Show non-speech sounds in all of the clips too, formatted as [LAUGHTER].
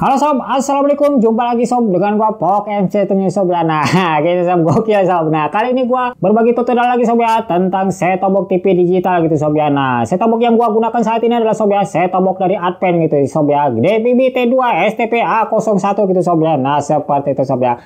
Halo sob, assalamualaikum. Jumpa lagi sob dengan gua Pok MC tentunya sob. [LAUGHS] Nah, gitu sob gokil sob. Nah, kali ini gua berbagi tutorial lagi sob ya tentang setobok TV digital gitu sob ya. Nah, setobok yang gua gunakan saat ini adalah sob ya setobok dari Advent gitu sob ya. DBB T2 STPA01 gitu sob ya. Nah, seperti itu sob ya.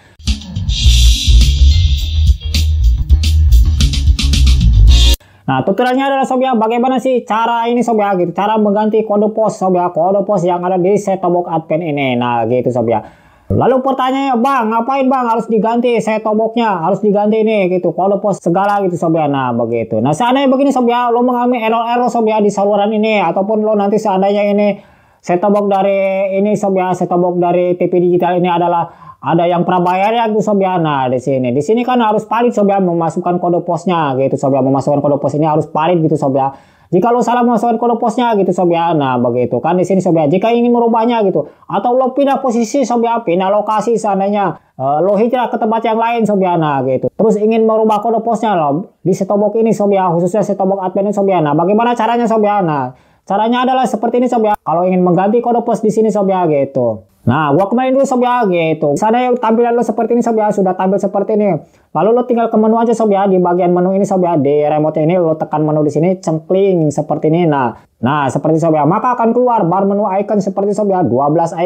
Nah, tutorialnya adalah sob ya, bagaimana sih cara ini sob ya, gitu. Cara mengganti kode pos sob ya, kode pos yang ada di set box admin ini. Nah, gitu sob ya. Lalu pertanyaannya, Bang, ngapain Bang harus diganti set boxnya? Harus diganti nih gitu, kode pos segala gitu sob ya. Nah, begitu. Nah, seandainya begini sob ya, lo mengalami error-error sob ya di saluran ini ataupun lo nanti seandainya ini setobok dari ini sobya setobok dari TV digital ini adalah ada yang prabayar ya gitu ya nah di sini di sini kan harus valid sobya memasukkan kode posnya gitu sobya memasukkan kode pos ini harus valid gitu sobya jika lo salah memasukkan kode posnya gitu ya nah begitu kan di sini sobya jika ingin merubahnya gitu atau lo pindah posisi sobya pindah lokasi seandainya uh, lo hijrah ke tempat yang lain Sobiana gitu. Terus ingin merubah kode posnya lo di setobok ini ya khususnya setobok ya Sobiana. Bagaimana caranya Sobiana? Caranya adalah seperti ini sob ya. Kalau ingin mengganti kode pos di sini sob ya gitu. Nah, gua kemarin dulu sob ya gitu. Sana yang tampilan lo seperti ini sob ya, sudah tampil seperti ini. Lalu lo tinggal ke menu aja sob ya, di bagian menu ini sob ya, di remote ini lo tekan menu di sini cempling seperti ini. Nah, nah seperti sob ya, maka akan keluar bar menu icon seperti sob ya, 12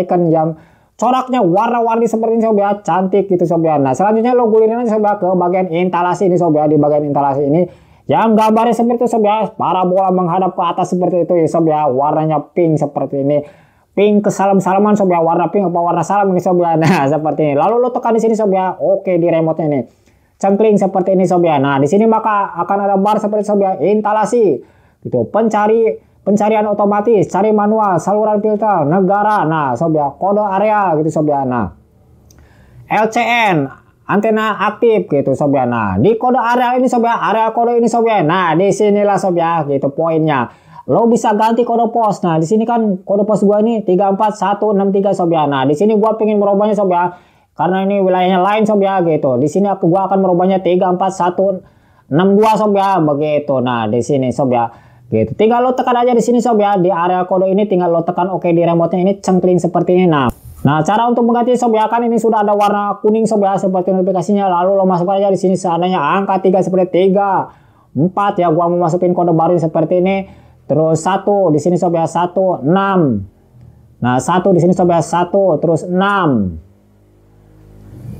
icon yang coraknya warna-warni seperti ini sob ya, cantik gitu sob ya. Nah, selanjutnya lo gulirin aja sob ya ke bagian instalasi ini sob ya, di bagian instalasi ini yang gambarnya seperti itu sob ya. para Parabola menghadap ke atas seperti itu ya sob ya. Warnanya pink seperti ini. Pink ke salam-salaman sob ya. Warna pink apa warna salam ini sob ya. [LAUGHS] Nah seperti ini. Lalu lo tekan di sini sob ya. Oke di remote ini. Cengkling seperti ini sob ya. Nah di sini maka akan ada bar seperti sob ya. Instalasi. Gitu. Pencari pencarian otomatis, cari manual, saluran filter, negara, nah sob ya, kode area gitu sob ya, nah LCN, antena aktif gitu sob ya. Nah, di kode area ini sob ya, area kode ini sob ya. Nah, di sinilah ya gitu poinnya. Lo bisa ganti kode pos. Nah, di sini kan kode pos gua ini 34163 sob ya. Nah, di sini gua pengen merubahnya sob ya. karena ini wilayahnya lain sob ya gitu. Di sini aku gua akan merubahnya 34162 sob ya begitu. Nah, di sini sob ya gitu. Tinggal lo tekan aja di sini sob ya di area kode ini tinggal lo tekan oke okay di remote-nya ini cengkling seperti ini. Nah, Nah, cara untuk mengganti sob ya kan ini sudah ada warna kuning sob ya seperti notifikasinya. Lalu lo masuk aja di sini seandainya angka 3 seperti 3, 4 ya gua mau masukin kode baru seperti ini. Terus 1 di sini sob ya 1, 6. Nah, 1 di sini sob ya 1, terus 6.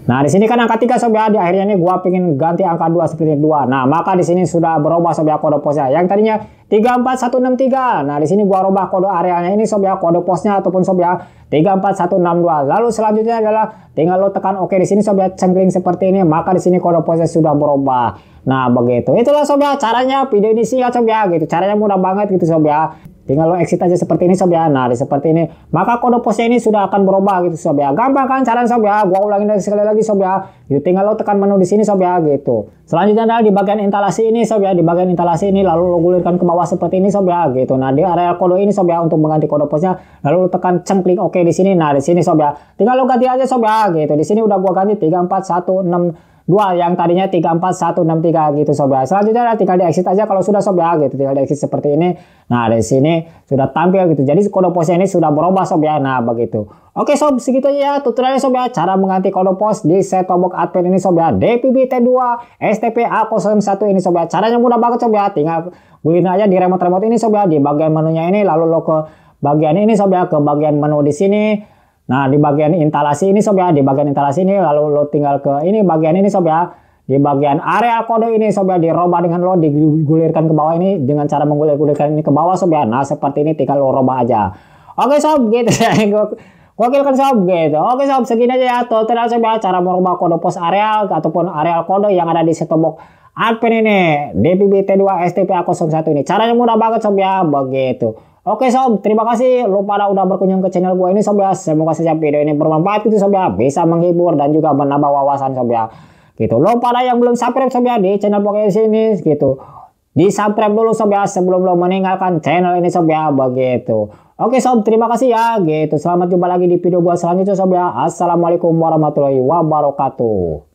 Nah, di sini kan angka 3 sob ya, di akhirnya ini gua pengen ganti angka 2 seperti 2. Nah, maka di sini sudah berubah sob ya kode posnya. Yang tadinya 34163. Nah, di sini gua rubah kode areanya ini sob ya, kode posnya ataupun sob ya 34162. Lalu selanjutnya adalah tinggal lo tekan oke di sini sob ya cengkring seperti ini, maka di sini kode posnya sudah berubah. Nah, begitu. Itulah sob ya caranya video ini sih ya sob ya gitu. Caranya mudah banget gitu sob ya. Tinggal lo exit aja seperti ini sob ya. Ah, nah, seperti ini maka kode posnya ini sudah akan berubah gitu sob ya. Ah. Gampang kan caranya sob ya. Ah. Gua ulangin lagi sekali lagi sob ya. Yuk tinggal lo tekan menu di sini sob ya gitu. Selanjutnya adalah di bagian instalasi ini sob ya. Di bagian instalasi ini lalu lo gulirkan ke bawah seperti ini sob ya gitu. Nah, di area kode ini sob ya untuk mengganti kode posnya lalu lo tekan klik oke okay di sini. Nah, di sini sob ya. Tinggal lo ganti aja sob ya gitu. Di sini udah gua ganti 3416 dua yang tadinya 34163 gitu sob ya. Selanjutnya tinggal di exit aja kalau sudah sob ya ah, gitu. Tinggal di exit seperti ini. Nah, di sini sudah tampil gitu. Jadi kode posnya ini sudah berubah sob ya. Ah, nah, begitu. Oke sob, segitu aja ya tutorialnya sob ya. Ah, cara mengganti kode pos di set box admin ini sob ya. DPB T2 STP A01 ini sob ya. Caranya mudah banget sob ya. Tinggal beliin aja di remote-remote ini sob ya. Di bagian menunya ini lalu lo ke bagian ini sob ya ke bagian menu di sini Nah, di bagian instalasi ini sob ya, di bagian instalasi ini lalu lo tinggal ke ini bagian ini sob ya. Di bagian area kode ini sob ya dirobah dengan lo digulirkan ke bawah ini dengan cara menggulir-gulirkan ini ke bawah sob ya. Nah, seperti ini tinggal lo roba aja. Oke sob, gitu ya. [LAUGHS] Wakilkan sob gitu. Oke sob, segini aja ya tutorial sob ya cara merubah kode pos areal ataupun areal kode yang ada di setobok box admin ini DPBT2 STPA01 ini. Caranya mudah banget sob ya, begitu. Oke sob, terima kasih lo pada udah berkunjung ke channel gue ini sob ya. Semoga saja video ini bermanfaat gitu sob ya. Bisa menghibur dan juga menambah wawasan sob ya. Gitu. Lo pada yang belum subscribe sob ya di channel pokoknya sini gitu. Di subscribe dulu sob ya sebelum lo meninggalkan channel ini sob ya begitu. Oke sob, terima kasih ya gitu. Selamat jumpa lagi di video gue selanjutnya sob ya. Assalamualaikum warahmatullahi wabarakatuh.